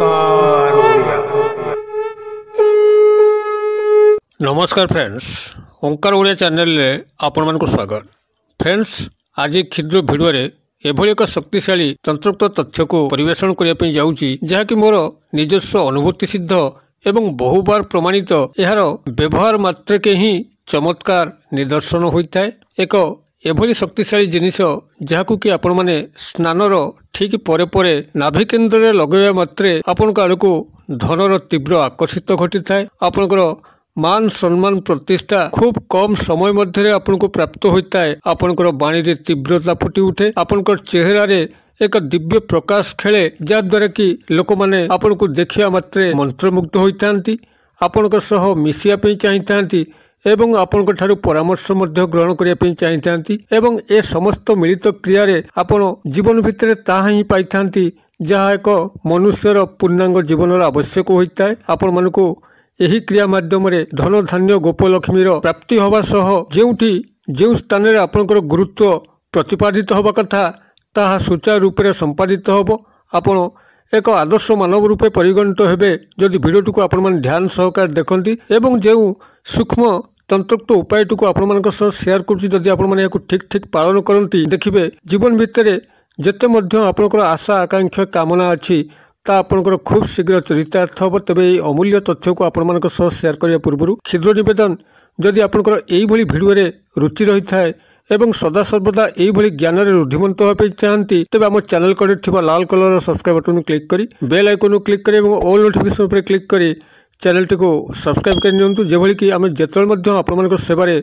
নমস্কার নমস্কার ফ্রেন্ডস ଓଙ୍କାର ଓଡ଼ିଆ ଚ୍ୟାନେଲରେ ଆପଣମାନଙ୍କୁ ସ୍ୱାଗତ ଫ୍ରେଣ୍ଡସ୍ ଆଜି କ୍ଷୁଦ୍ର ଭିଡ଼ିଓରେ ଏଭଳି ଏକ ଶକ୍ତିଶାଳୀ ତନ୍ତ୍ରକ୍ତ ତଥ୍ୟକୁ ପରିବେଷଣ କରିବା ପାଇଁ ଯାଉଛି ଯାହାକି ମୋର ନିଜସ୍ୱ ଅନୁଭୂତି ସିଦ୍ଧ ଏବଂ ବହୁବାର ପ୍ରମାଣିତ ଏହାର ବ୍ୟବହାର ମାତ୍ରକେ ହିଁ ଚମତ୍କାର ନିଦର୍ଶନ ହୋଇଥାଏ ଏକ ଏଭଳି ଶକ୍ତିଶାଳୀ ଜିନିଷ ଯାହାକୁ କି ଆପଣମାନେ ସ୍ନାନର ଠିକ୍ ପରେ ପରେ ନାଭି କେନ୍ଦ୍ରରେ ଲଗାଇବା ମାତ୍ରେ ଆପଣଙ୍କ ଆଡ଼କୁ ଧନର ତୀବ୍ର ଆକର୍ଷିତ ଘଟିଥାଏ ଆପଣଙ୍କର ମାନ ସମ୍ମାନ ପ୍ରତିଷ୍ଠା ଖୁବ୍ କମ୍ ସମୟ ମଧ୍ୟରେ ଆପଣଙ୍କୁ ପ୍ରାପ୍ତ ହୋଇଥାଏ ଆପଣଙ୍କର ବାଣୀରେ ତୀବ୍ରତା ଫୁଟି ଉଠେ ଆପଣଙ୍କର ଚେହେରାରେ ଏକ ଦିବ୍ୟ ପ୍ରକାଶ ଖେଳେ ଯାହାଦ୍ୱାରା କି ଲୋକମାନେ ଆପଣଙ୍କୁ ଦେଖିବା ମାତ୍ରେ ମନ୍ତ୍ରମୁଗ୍ଧ ହୋଇଥାନ୍ତି ଆପଣଙ୍କ ସହ ମିଶିବା ପାଇଁ ଚାହିଁଥାନ୍ତି ଏବଂ ଆପଣଙ୍କ ଠାରୁ ପରାମର୍ଶ ମଧ୍ୟ ଗ୍ରହଣ କରିବା ପାଇଁ ଚାହିଁଥାନ୍ତି ଏବଂ ଏ ସମସ୍ତ ମିଳିତ କ୍ରିୟାରେ ଆପଣ ଜୀବନ ଭିତରେ ତାହା ହିଁ ପାଇଥାନ୍ତି ଯାହା ଏକ ମନୁଷ୍ୟର ପୂର୍ଣ୍ଣାଙ୍ଗ ଜୀବନର ଆବଶ୍ୟକ ହୋଇଥାଏ ଆପଣମାନଙ୍କୁ ଏହି କ୍ରିୟା ମାଧ୍ୟମରେ ଧନ ଧାନ୍ୟ ଗୋପଲକ୍ଷ୍ମୀର ପ୍ରାପ୍ତି ହେବା ସହ ଯେଉଁଠି ଯେଉଁ ସ୍ଥାନରେ ଆପଣଙ୍କର ଗୁରୁତ୍ୱ ପ୍ରତିପାଦିତ ହେବା କଥା ତାହା ସୁଚାରୁ ରୂପରେ ସମ୍ପାଦିତ ହେବ ଆପଣ ଏକ ଆଦର୍ଶ ମାନବ ରୂପେ ପରିଗଣିତ ହେବେ ଯଦି ଭିଡ଼ିଓଟିକୁ ଆପଣମାନେ ଧ୍ୟାନ ସହକାରେ ଦେଖନ୍ତି ଏବଂ ଯେଉଁ ସୂକ୍ଷ୍ମ ତନ୍ତ୍ରକ୍ତ ଉପାୟଟିକୁ ଆପଣମାନଙ୍କ ସହ ସେୟାର କରୁଛି ଯଦି ଆପଣମାନେ ଏହାକୁ ଠିକ୍ ଠିକ୍ ପାଳନ କରନ୍ତି ଦେଖିବେ ଜୀବନ ଭିତରେ ଯେତେ ମଧ୍ୟ ଆପଣଙ୍କର ଆଶା ଆକାଂକ୍ଷା କାମନା ଅଛି ତାହା ଆପଣଙ୍କର ଖୁବ୍ ଶୀଘ୍ର ଚରିତାର୍ଥ ହେବ ତେବେ ଏହି ଅମୂଲ୍ୟ ତଥ୍ୟକୁ ଆପଣମାନଙ୍କ ସହ ସେୟାର କରିବା ପୂର୍ବରୁ କ୍ଷୁଦ୍ର ନିବେଦନ ଯଦି ଆପଣଙ୍କର ଏଇଭଳି ଭିଡ଼ିଓରେ ରୁଚି ରହିଥାଏ ଏବଂ ସଦାସର୍ବଦା ଏହିଭଳି ଜ୍ଞାନରେ ରୁଦ୍ଧିମନ୍ତ ହେବା ପାଇଁ ଚାହାନ୍ତି ତେବେ ଆମ ଚ୍ୟାନେଲ କଡ଼ରେ ଥିବା ଲାଲ କଲରର ସବସ୍କ୍ରାଇବ୍ ବଟନକୁ କ୍ଲିକ୍ କରି ବେଲ୍ ଆଇକନକୁ କ୍ଲିକ୍ କରି ଏବଂ ଅଲ୍ ନୋଟିଫିକେସନ୍ ଉପରେ କ୍ଲିକ୍ କରି ଚ୍ୟାନେଲଟିକୁ ସବସ୍କ୍ରାଇବ୍ କରି ନିଅନ୍ତୁ ଯେଭଳିକି ଆମେ ଯେତେବେଳେ ମଧ୍ୟ ଆପଣମାନଙ୍କ ସେବାରେ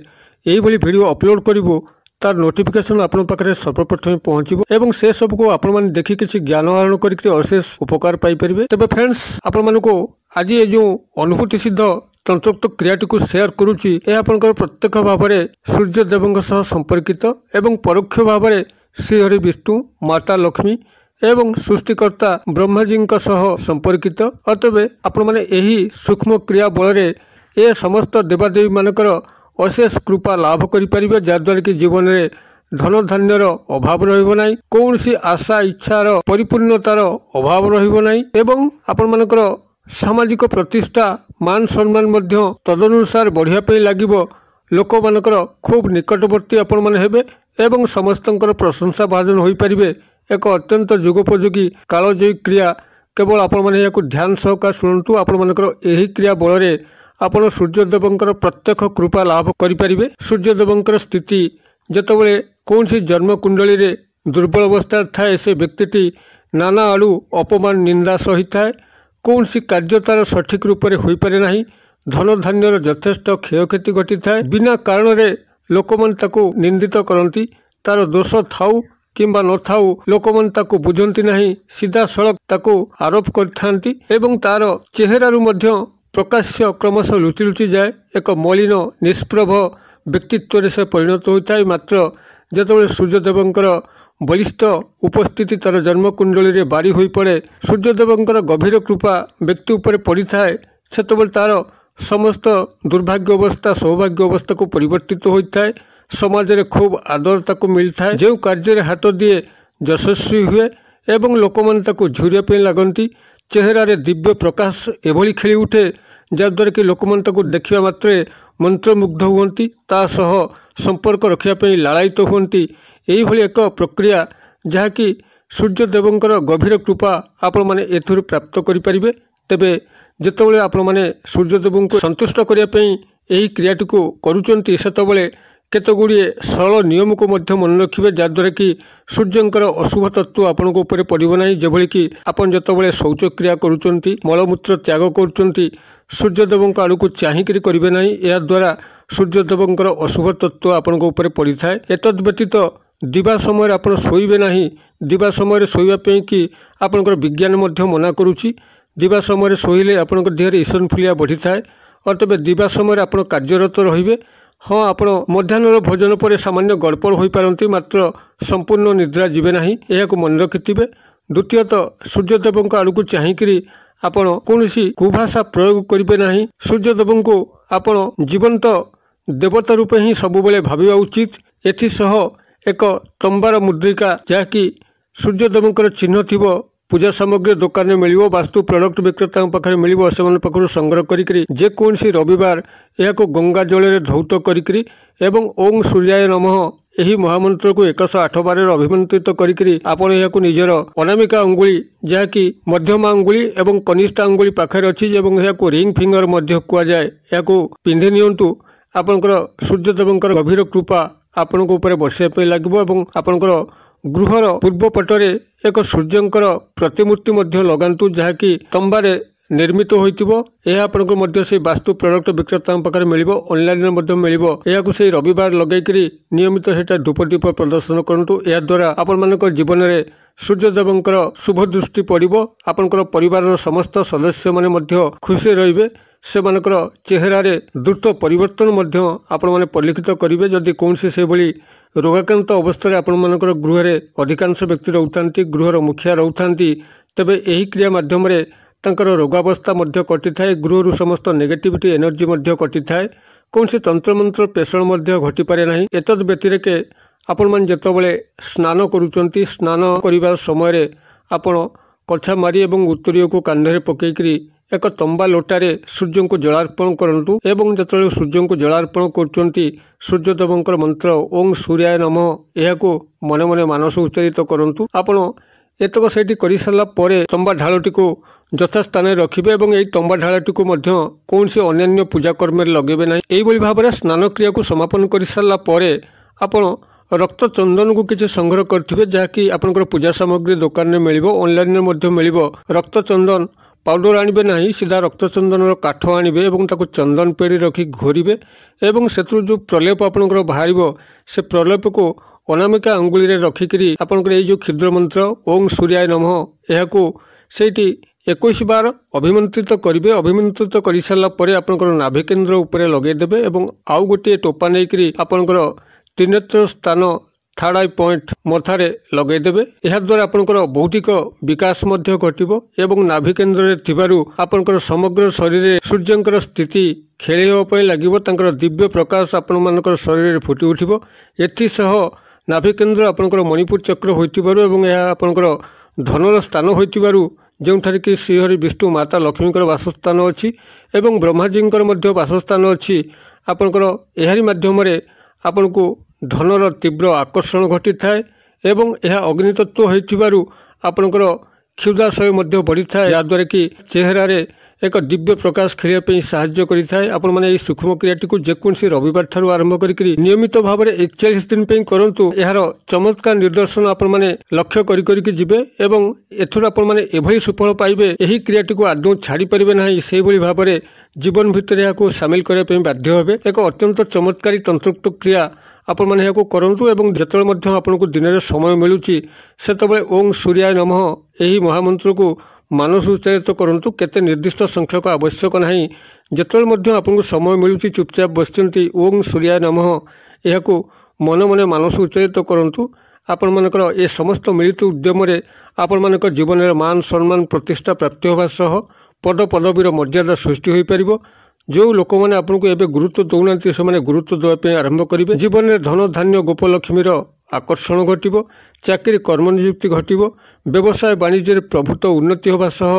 ଏହିଭଳି ଭିଡ଼ିଓ ଅପଲୋଡ଼ କରିବୁ তার নোটিফিকেশন আপনার পাখে সর্বপ্রথমে পৌঁছব এবং সে সবুক আপনার দেখি কিছু জ্ঞান আহরণ করি অশেষ উপকার পাইপারে তবে ফ্রেন্ডস আপনার আজ এ যে অনুভূতি সিদ্ধ ତନ୍ତୋକ୍ତ କ୍ରିୟାଟିକୁ ସେୟାର କରୁଛି ଏହା ଆପଣଙ୍କର ପ୍ରତ୍ୟକ୍ଷ ଭାବରେ ସୂର୍ଯ୍ୟଦେବଙ୍କ ସହ ସମ୍ପର୍କିତ ଏବଂ ପରୋକ୍ଷ ଭାବରେ ଶ୍ରୀହରି ବିଷ୍ଣୁ ମାତା ଲକ୍ଷ୍ମୀ ଏବଂ ସୃଷ୍ଟିକର୍ତ୍ତା ବ୍ରହ୍ମାଜୀଙ୍କ ସହ ସମ୍ପର୍କିତ ଅତେବେ ଆପଣମାନେ ଏହି ସୂକ୍ଷ୍ମ କ୍ରିୟା ବଳରେ ଏ ସମସ୍ତ ଦେବାଦେବୀମାନଙ୍କର ଅଶେଷ କୃପା ଲାଭ କରିପାରିବେ ଯାହାଦ୍ୱାରା କି ଜୀବନରେ ଧନଧାନ୍ୟର ଅଭାବ ରହିବ ନାହିଁ କୌଣସି ଆଶା ଇଚ୍ଛାର ପରିପୂର୍ଣ୍ଣତାର ଅଭାବ ରହିବ ନାହିଁ ଏବଂ ଆପଣମାନଙ୍କର ସାମାଜିକ ପ୍ରତିଷ୍ଠା ମାନ ସମ୍ମାନ ମଧ୍ୟ ତଦନୁସାରେ ବଢ଼ିବା ପାଇଁ ଲାଗିବ ଲୋକମାନଙ୍କର ଖୁବ୍ ନିକଟବର୍ତ୍ତୀ ଆପଣମାନେ ହେବେ ଏବଂ ସମସ୍ତଙ୍କର ପ୍ରଶଂସା ଭାଜନ ହୋଇପାରିବେ ଏକ ଅତ୍ୟନ୍ତ ଯୁଗୋପଯୋଗୀ କାଳଜୟୀ କ୍ରିୟା କେବଳ ଆପଣମାନେ ଏହାକୁ ଧ୍ୟାନ ସହକାରେ ଶୁଣନ୍ତୁ ଆପଣମାନଙ୍କର ଏହି କ୍ରିୟା ବଳରେ ଆପଣ ସୂର୍ଯ୍ୟଦେବଙ୍କର ପ୍ରତ୍ୟକ୍ଷ କୃପା ଲାଭ କରିପାରିବେ ସୂର୍ଯ୍ୟଦେବଙ୍କର ସ୍ଥିତି ଯେତେବେଳେ କୌଣସି ଜନ୍ମକୁଣ୍ଡଳୀରେ ଦୁର୍ବଳ ଅବସ୍ଥାରେ ଥାଏ ସେ ବ୍ୟକ୍ତିଟି ନାନା ଆଡ଼ୁ ଅପମାନ ନିନ୍ଦା ସହିଥାଏ କୌଣସି କାର୍ଯ୍ୟ ତା'ର ସଠିକ୍ ରୂପରେ ହୋଇପାରେ ନାହିଁ ଧନଧାନ୍ୟର ଯଥେଷ୍ଟ କ୍ଷୟକ୍ଷତି ଘଟିଥାଏ ବିନା କାରଣରେ ଲୋକମାନେ ତାକୁ ନିନ୍ଦିତ କରନ୍ତି ତା'ର ଦୋଷ ଥାଉ କିମ୍ବା ନଥାଉ ଲୋକମାନେ ତାକୁ ବୁଝନ୍ତି ନାହିଁ ସିଧାସଳଖ ତାକୁ ଆରୋପ କରିଥାନ୍ତି ଏବଂ ତା'ର ଚେହେରାରୁ ମଧ୍ୟ ପ୍ରକାଶ୍ୟ କ୍ରମଶଃ ଲୁଚି ଲୁଚି ଯାଏ ଏକ ମଳିନ ନିଷ୍ପ୍ରଭ ବ୍ୟକ୍ତିତ୍ୱରେ ସେ ପରିଣତ ହୋଇଥାଏ ମାତ୍ର ଯେତେବେଳେ ସୂର୍ଯ୍ୟଦେବଙ୍କର ବଳିଷ୍ଠ ଉପସ୍ଥିତି ତା'ର ଜନ୍ମକୁଣ୍ଡଳୀରେ ବାରି ହୋଇପଡ଼େ ସୂର୍ଯ୍ୟଦେବଙ୍କର ଗଭୀର କୃପା ବ୍ୟକ୍ତି ଉପରେ ପଡ଼ିଥାଏ ସେତେବେଳେ ତା'ର ସମସ୍ତ ଦୁର୍ଭାଗ୍ୟ ଅବସ୍ଥା ସୌଭାଗ୍ୟ ଅବସ୍ଥାକୁ ପରିବର୍ତ୍ତିତ ହୋଇଥାଏ ସମାଜରେ ଖୁବ୍ ଆଦର ତାକୁ ମିଳିଥାଏ ଯେଉଁ କାର୍ଯ୍ୟରେ ହାତ ଦିଏ ଯଶସ୍ୱୀ ହୁଏ ଏବଂ ଲୋକମାନେ ତାକୁ ଝୁରିବା ପାଇଁ ଲାଗନ୍ତି ଚେହେରାରେ ଦିବ୍ୟ ପ୍ରକାଶ ଏଭଳି ଖେଳି ଉଠେ ଯାହାଦ୍ୱାରା କି ଲୋକମାନେ ତାକୁ ଦେଖିବା ମାତ୍ରେ ମନ୍ତ୍ରମୁଗ୍ଧ ହୁଅନ୍ତି ତା ସହ ସମ୍ପର୍କ ରଖିବା ପାଇଁ ଲାଳାୟିତ ହୁଅନ୍ତି ଏଇଭଳି ଏକ ପ୍ରକ୍ରିୟା ଯାହାକି ସୂର୍ଯ୍ୟଦେବଙ୍କର ଗଭୀର କୃପା ଆପଣମାନେ ଏଥିରୁ ପ୍ରାପ୍ତ କରିପାରିବେ ତେବେ ଯେତେବେଳେ ଆପଣମାନେ ସୂର୍ଯ୍ୟଦେବଙ୍କୁ ସନ୍ତୁଷ୍ଟ କରିବା ପାଇଁ ଏହି କ୍ରିୟାଟିକୁ କରୁଛନ୍ତି ସେତେବେଳେ କେତେଗୁଡ଼ିଏ ସରଳ ନିୟମକୁ ମଧ୍ୟ ମନେ ରଖିବେ ଯାହାଦ୍ୱାରା କି ସୂର୍ଯ୍ୟଙ୍କର ଅଶୁଭ ତତ୍ତ୍ୱ ଆପଣଙ୍କ ଉପରେ ପଡ଼ିବ ନାହିଁ ଯେଭଳିକି ଆପଣ ଯେତେବେଳେ ଶୌଚକ୍ରିୟା କରୁଛନ୍ତି ମଳମୂତ୍ର ତ୍ୟାଗ କରୁଛନ୍ତି ସୂର୍ଯ୍ୟଦେବଙ୍କ ଆଡ଼କୁ ଚାହିଁକିରି କରିବେ ନାହିଁ ଏହାଦ୍ୱାରା ସୂର୍ଯ୍ୟଦେବଙ୍କର ଅଶୁଭ ତତ୍ତ୍ୱ ଆପଣଙ୍କ ଉପରେ ପଡ଼ିଥାଏ ଏତଦ୍ ବ୍ୟତୀତ ଦିବା ସମୟରେ ଆପଣ ଶୋଇବେ ନାହିଁ ଦିବା ସମୟରେ ଶୋଇବା ପାଇଁ କି ଆପଣଙ୍କର ବିଜ୍ଞାନ ମଧ୍ୟ ମନା କରୁଛି ଦିବା ସମୟରେ ଶୋଇଲେ ଆପଣଙ୍କ ଦେହରେ ଇସନ ଫୁଲିଆ ବଢ଼ିଥାଏ ଅର୍ ତେବେ ଦିବା ସମୟରେ ଆପଣ କାର୍ଯ୍ୟରତ ରହିବେ ହଁ ଆପଣ ମଧ୍ୟାହ୍ନର ଭୋଜନ ପରେ ସାମାନ୍ୟ ଗଡ଼ପଡ଼ ହୋଇପାରନ୍ତି ମାତ୍ର ସମ୍ପୂର୍ଣ୍ଣ ନିଦ୍ରା ଯିବେ ନାହିଁ ଏହାକୁ ମନେ ରଖିଥିବେ ଦ୍ୱିତୀୟତଃ ସୂର୍ଯ୍ୟଦେବଙ୍କ ଆଡ଼କୁ ଚାହିଁକିରି ଆପଣ କୌଣସି କୁଭାଷା ପ୍ରୟୋଗ କରିବେ ନାହିଁ ସୂର୍ଯ୍ୟଦେବଙ୍କୁ ଆପଣ ଜୀବନ୍ତ ଦେବତା ରୂପେ ହିଁ ସବୁବେଳେ ଭାବିବା ଉଚିତ ଏଥିସହ ଏକ ତମ୍ବାର ମୁଦ୍ରିକା ଯାହାକି ସୂର୍ଯ୍ୟଦେବଙ୍କର ଚିହ୍ନ ଥିବ ପୂଜା ସାମଗ୍ରୀ ଦୋକାନରେ ମିଳିବ ବାସ୍ତୁ ପ୍ରଡକ୍ଟ ବିକ୍ରେତାଙ୍କ ପାଖରେ ମିଳିବ ସେମାନଙ୍କ ପାଖରୁ ସଂଗ୍ରହ କରିକି ଯେକୌଣସି ରବିବାର ଏହାକୁ ଗଙ୍ଗା ଜଳରେ ଧୌତ କରିକି ଏବଂ ଓଂ ସୂର୍ଯ୍ୟାୟ ନମଃ ଏହି ମହାମନ୍ତ୍ରକୁ ଏକଶହ ଆଠ ବାରରେ ଅଭିମନ୍ତ୍ରିତ କରିକି ଆପଣ ଏହାକୁ ନିଜର ଅନାମିକା ଅଙ୍ଗୁଳି ଯାହାକି ମଧ୍ୟମା ଅଙ୍ଗୁଳି ଏବଂ କନିଷ୍ଠା ଅଙ୍ଗୁଳି ପାଖରେ ଅଛି ଏବଂ ଏହାକୁ ରିଙ୍ଗ ଫିଙ୍ଗର ମଧ୍ୟ କୁହାଯାଏ ଏହାକୁ ପିନ୍ଧି ନିଅନ୍ତୁ ଆପଣଙ୍କର ସୂର୍ଯ୍ୟଦେବଙ୍କର ଗଭୀର କୃପା ଆପଣଙ୍କ ଉପରେ ବସିବା ପାଇଁ ଲାଗିବ ଏବଂ ଆପଣଙ୍କର ଗୃହର ପୂର୍ବ ପଟରେ ଏକ ସୂର୍ଯ୍ୟଙ୍କର ପ୍ରତିମୂର୍ତ୍ତି ମଧ୍ୟ ଲଗାନ୍ତୁ ଯାହାକି ତମ୍ବାରେ ନିର୍ମିତ ହୋଇଥିବ ଏହା ଆପଣଙ୍କୁ ମଧ୍ୟ ସେହି ବାସ୍ତୁ ପ୍ରଡ଼କ୍ଟ ବିକ୍ରେତାଙ୍କ ପାଖରେ ମିଳିବ ଅନଲାଇନ୍ରେ ମଧ୍ୟ ମିଳିବ ଏହାକୁ ସେହି ରବିବାର ଲଗାଇକରି ନିୟମିତ ସେଇଟା ଧୂପ ଦୀପ ପ୍ରଦର୍ଶନ କରନ୍ତୁ ଏହାଦ୍ୱାରା ଆପଣମାନଙ୍କ ଜୀବନରେ ସୂର୍ଯ୍ୟଦେବଙ୍କର ଶୁଭ ଦୃଷ୍ଟି ପଡ଼ିବ ଆପଣଙ୍କର ପରିବାରର ସମସ୍ତ ସଦସ୍ୟମାନେ ମଧ୍ୟ ଖୁସି ରହିବେ ସେମାନଙ୍କର ଚେହେରାରେ ଦ୍ରୁତ ପରିବର୍ତ୍ତନ ମଧ୍ୟ ଆପଣମାନେ ପରିଲକ୍ଷିତ କରିବେ ଯଦି କୌଣସି ସେହିଭଳି ରୋଗାକ୍ରାନ୍ତ ଅବସ୍ଥାରେ ଆପଣମାନଙ୍କର ଗୃହରେ ଅଧିକାଂଶ ବ୍ୟକ୍ତି ରହୁଥାନ୍ତି ଗୃହର ମୁଖିଆ ରହୁଥାନ୍ତି ତେବେ ଏହି କ୍ରିୟା ମାଧ୍ୟମରେ ତାଙ୍କର ରୋଗାବସ୍ଥା ମଧ୍ୟ କଟିଥାଏ ଗୃହରୁ ସମସ୍ତ ନେଗେଟିଭିଟି ଏନର୍ଜି ମଧ୍ୟ କଟିଥାଏ କୌଣସି ତନ୍ତ୍ରମନ୍ତ୍ର ପେଷଣ ମଧ୍ୟ ଘଟିପାରେ ନାହିଁ ଏତଦ୍ ବ୍ୟତିରେକେ ଆପଣମାନେ ଯେତେବେଳେ ସ୍ନାନ କରୁଛନ୍ତି ସ୍ନାନ କରିବା ସମୟରେ ଆପଣ କଛା ମାରି ଏବଂ ଉତ୍ତରୀୟକୁ କାନ୍ଧରେ ପକାଇକରି ଏକ ତମ୍ବା ଲୋଟାରେ ସୂର୍ଯ୍ୟଙ୍କୁ ଜଳାର୍ପଣ କରନ୍ତୁ ଏବଂ ଯେତେବେଳେ ସୂର୍ଯ୍ୟଙ୍କୁ ଜଳାର୍ପଣ କରୁଛନ୍ତି ସୂର୍ଯ୍ୟଦେବଙ୍କର ମନ୍ତ୍ର ଓଂ ସୂର୍ଯ୍ୟ ନମ ଏହାକୁ ମନେ ମନେ ମାନସ ଉଚ୍ଚାରିତ କରନ୍ତୁ ଆପଣ ଏତକ ସେଇଠି କରିସାରିଲା ପରେ ତମ୍ବା ଢାଳଟିକୁ ଯଥା ସ୍ଥାନରେ ରଖିବେ ଏବଂ ଏହି ତମ୍ବା ଢାଳଟିକୁ ମଧ୍ୟ କୌଣସି ଅନ୍ୟାନ୍ୟ ପୂଜା କର୍ମରେ ଲଗେଇବେ ନାହିଁ ଏହିଭଳି ଭାବରେ ସ୍ନାନକ୍ରିୟାକୁ ସମାପନ କରିସାରିଲା ପରେ ଆପଣ ରକ୍ତ ଚନ୍ଦନକୁ କିଛି ସଂଗ୍ରହ କରିଥିବେ ଯାହାକି ଆପଣଙ୍କର ପୂଜା ସାମଗ୍ରୀ ଦୋକାନରେ ମିଳିବ ଅନଲାଇନ୍ରେ ମଧ୍ୟ ମିଳିବ ରକ୍ତ ଚନ୍ଦନ ପାଉଡ଼ର ଆଣିବେ ନାହିଁ ସିଧା ରକ୍ତଚନ୍ଦନର କାଠ ଆଣିବେ ଏବଂ ତାକୁ ଚନ୍ଦନ ପେଡ଼ି ରଖି ଘୋରିବେ ଏବଂ ସେଥିରୁ ଯେଉଁ ପ୍ରଲେପ ଆପଣଙ୍କର ବାହାରିବ ସେ ପ୍ରଲେପକୁ ଅନାମିକା ଆଙ୍ଗୁଳିରେ ରଖିକରି ଆପଣଙ୍କର ଏଇ ଯେଉଁ କ୍ଷୁଦ୍ର ମନ୍ତ୍ର ଓଂ ସୂର୍ଯ୍ୟାୟ ନମଃ ଏହାକୁ ସେଇଠି ଏକୋଇଶ ବାର ଅଭିମନ୍ତ୍ରିତ କରିବେ ଅଭିମନ୍ତ୍ରିତ କରିସାରିଲା ପରେ ଆପଣଙ୍କର ନାଭିକେନ୍ଦ୍ର ଉପରେ ଲଗାଇଦେବେ ଏବଂ ଆଉ ଗୋଟିଏ ଟୋପା ନେଇକରି ଆପଣଙ୍କର ତ୍ରିନେତ୍ର ସ୍ଥାନ ଥାର୍ଡ଼ଆଇ ପଏଣ୍ଟ ମଥାରେ ଲଗାଇଦେବେ ଏହାଦ୍ୱାରା ଆପଣଙ୍କର ଭୌତିକ ବିକାଶ ମଧ୍ୟ ଘଟିବ ଏବଂ ନାଭି କେନ୍ଦ୍ରରେ ଥିବାରୁ ଆପଣଙ୍କର ସମଗ୍ର ଶରୀରରେ ସୂର୍ଯ୍ୟଙ୍କର ସ୍ଥିତି ଖେଳେଇବା ପାଇଁ ଲାଗିବ ତାଙ୍କର ଦିବ୍ୟ ପ୍ରକାଶ ଆପଣମାନଙ୍କର ଶରୀରରେ ଫୁଟି ଉଠିବ ଏଥିସହ ନାଭି କେନ୍ଦ୍ର ଆପଣଙ୍କର ମଣିପୁର ଚକ୍ର ହୋଇଥିବାରୁ ଏବଂ ଏହା ଆପଣଙ୍କର ଧନର ସ୍ଥାନ ହୋଇଥିବାରୁ ଯେଉଁଠାରେ କି ଶ୍ରୀହରି ବିଷ୍ଣୁ ମାତା ଲକ୍ଷ୍ମୀଙ୍କର ବାସସ୍ଥାନ ଅଛି ଏବଂ ବ୍ରହ୍ମାଜୀଙ୍କର ମଧ୍ୟ ବାସସ୍ଥାନ ଅଛି ଆପଣଙ୍କର ଏହାରି ମାଧ୍ୟମରେ ଆପଣଙ୍କୁ ଧନର ତୀବ୍ର ଆକର୍ଷଣ ଘଟିଥାଏ ଏବଂ ଏହା ଅଗ୍ନିତତ୍ତ୍ୱ ହୋଇଥିବାରୁ ଆପଣଙ୍କର କ୍ଷୁଦାଶୟ ମଧ୍ୟ ବଢ଼ିଥାଏ ଯାହାଦ୍ୱାରା କି ଚେହେରାରେ ଏକ ଦିବ୍ୟ ପ୍ରକାଶ ଖେଳିବା ପାଇଁ ସାହାଯ୍ୟ କରିଥାଏ ଆପଣମାନେ ଏହି ସୂକ୍ଷ୍ମ କ୍ରିୟାଟିକୁ ଯେକୌଣସି ରବିବାର ଠାରୁ ଆରମ୍ଭ କରିକି ନିୟମିତ ଭାବରେ ଏକଚାଳିଶ ଦିନ ପାଇଁ କରନ୍ତୁ ଏହାର ଚମତ୍କାର ନିଦର୍ଶନ ଆପଣମାନେ ଲକ୍ଷ୍ୟ କରି କରିକି ଯିବେ ଏବଂ ଏଥିରୁ ଆପଣମାନେ ଏଭଳି ସୁଫଳ ପାଇବେ ଏହି କ୍ରିୟାଟିକୁ ଆଦୌ ଛାଡ଼ି ପାରିବେ ନାହିଁ ସେହିଭଳି ଭାବରେ ଜୀବନ ଭିତରେ ଏହାକୁ ସାମିଲ କରିବା ପାଇଁ ବାଧ୍ୟ ହେବେ ଏକ ଅତ୍ୟନ୍ତ ଚମତ୍କାରୀ ତନ୍ତ୍ରକ୍ତ କ୍ରିୟା ଆପଣମାନେ ଏହାକୁ କରନ୍ତୁ ଏବଂ ଯେତେବେଳେ ମଧ୍ୟ ଆପଣଙ୍କୁ ଦିନରେ ସମୟ ମିଳୁଛି ସେତେବେଳେ ଓଂ ସୂର୍ଯ୍ୟ ନମଃ ଏହି ମହାମନ୍ତ୍ରକୁ ମାନସ ଉଚ୍ଚାରିତ କରନ୍ତୁ କେତେ ନିର୍ଦ୍ଦିଷ୍ଟ ସଂଖ୍ୟକ ଆବଶ୍ୟକ ନାହିଁ ଯେତେବେଳେ ମଧ୍ୟ ଆପଣଙ୍କୁ ସମୟ ମିଳୁଛି ଚୁପଚାପ ବସିଛନ୍ତି ଓଂ ସୂର୍ଯ୍ୟ ନମଃ ଏହାକୁ ମନ ମନେ ମାନସ ଉଚ୍ଚାରିତ କରନ୍ତୁ ଆପଣମାନଙ୍କର ଏ ସମସ୍ତ ମିଳିତ ଉଦ୍ୟମରେ ଆପଣମାନଙ୍କ ଜୀବନରେ ମାନ ସମ୍ମାନ ପ୍ରତିଷ୍ଠା ପ୍ରାପ୍ତି ହେବା ସହ ପଦପଦବୀର ମର୍ଯ୍ୟାଦା ସୃଷ୍ଟି ହୋଇପାରିବ ଯେଉଁ ଲୋକମାନେ ଆପଣଙ୍କୁ ଏବେ ଗୁରୁତ୍ୱ ଦେଉନାହାନ୍ତି ସେମାନେ ଗୁରୁତ୍ୱ ଦେବା ପାଇଁ ଆରମ୍ଭ କରିବେ ଜୀବନରେ ଧନ ଧାନ୍ୟ ଗୋପଲକ୍ଷ୍ମୀର ଆକର୍ଷଣ ଘଟିବ ଚାକିରି କର୍ମନିଯୁକ୍ତି ଘଟିବ ବ୍ୟବସାୟ ବାଣିଜ୍ୟରେ ପ୍ରଭୂତ ଉନ୍ନତି ହେବା ସହ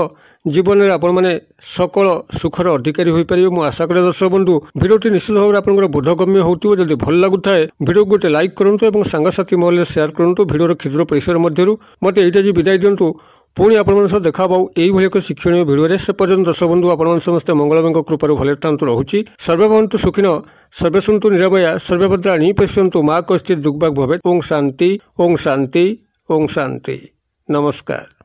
ଜୀବନରେ ଆପଣମାନେ ସକଳ ସୁଖର ଅଧିକାରୀ ହୋଇପାରିବେ ମୁଁ ଆଶା କରେ ଦର୍ଶକ ବନ୍ଧୁ ଭିଡ଼ିଓଟି ନିଶ୍ଚିତ ଭାବରେ ଆପଣଙ୍କର ବୋଧଗମ୍ୟ ହେଉଥିବ ଯଦି ଭଲ ଲାଗୁଥାଏ ଭିଡ଼ିଓକୁ ଗୋଟେ ଲାଇକ୍ କରନ୍ତୁ ଏବଂ ସାଙ୍ଗସାଥି ମହଲରେ ସେୟାର କରନ୍ତୁ ଭିଡ଼ିଓର କ୍ଷୁଦ୍ର ପରିସର ମଧ୍ୟରୁ ମୋତେ ଏଇଟା ଯେ ବିଦାୟ ଦିଅନ୍ତୁ ପୁଣି ଆପଣମାନଙ୍କ ସହ ଦେଖାହେବ ଏଇଭଳି ଏକ ଶିକ୍ଷଣୀୟ ଭିଡ଼ିଓରେ ସେ ପର୍ଯ୍ୟନ୍ତ ଦର୍ଶକବନ୍ଧୁ ଆପଣମାନେ ସମସ୍ତେ ମଙ୍ଗଳବାଙ୍କ କୃପାରୁ ଭଲରେ ଥାନ୍ତୁ ରହୁଛି ସର୍ବେ ସୁଖୀନ ସୁଖିନ ନିରମୟା ଶୁଣନ୍ତୁ ନିରାମୟା ସର୍ବେଭଦ୍ରାଣୀ ମା କଶ୍ଚିତ୍ ଦୁଗ୍ବାଗ ଭବେ ଓଂ ଶାନ୍ତି ଓଂ ଶାନ୍ତି ଓଂ ଶାନ୍ତି ନମସ୍କାର